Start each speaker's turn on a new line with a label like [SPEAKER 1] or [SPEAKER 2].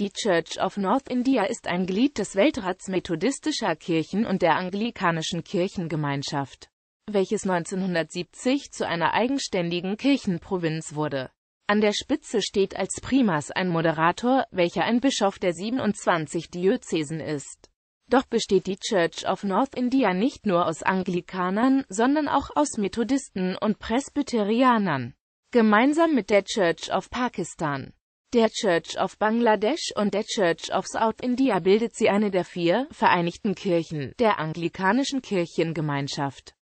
[SPEAKER 1] Die Church of North India ist ein Glied des Weltrats methodistischer Kirchen und der anglikanischen Kirchengemeinschaft, welches 1970 zu einer eigenständigen Kirchenprovinz wurde. An der Spitze steht als Primas ein Moderator, welcher ein Bischof der 27 Diözesen ist. Doch besteht die Church of North India nicht nur aus Anglikanern, sondern auch aus Methodisten und Presbyterianern. Gemeinsam mit der Church of Pakistan der Church of Bangladesch und der Church of South India bildet sie eine der vier Vereinigten Kirchen der anglikanischen Kirchengemeinschaft